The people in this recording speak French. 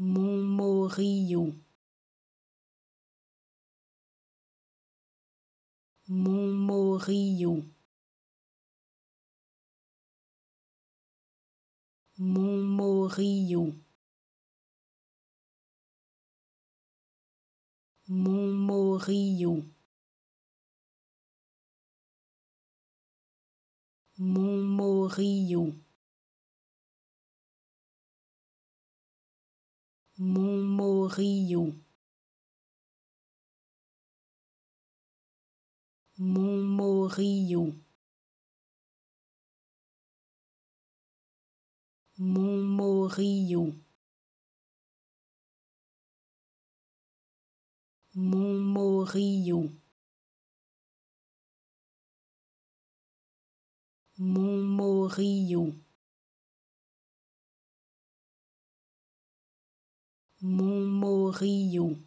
Montmorillon. Mon Montmorillon. Mon Montmorillon. Montmorillon Mon Montmorillon Mon Montmorillon Mon morillon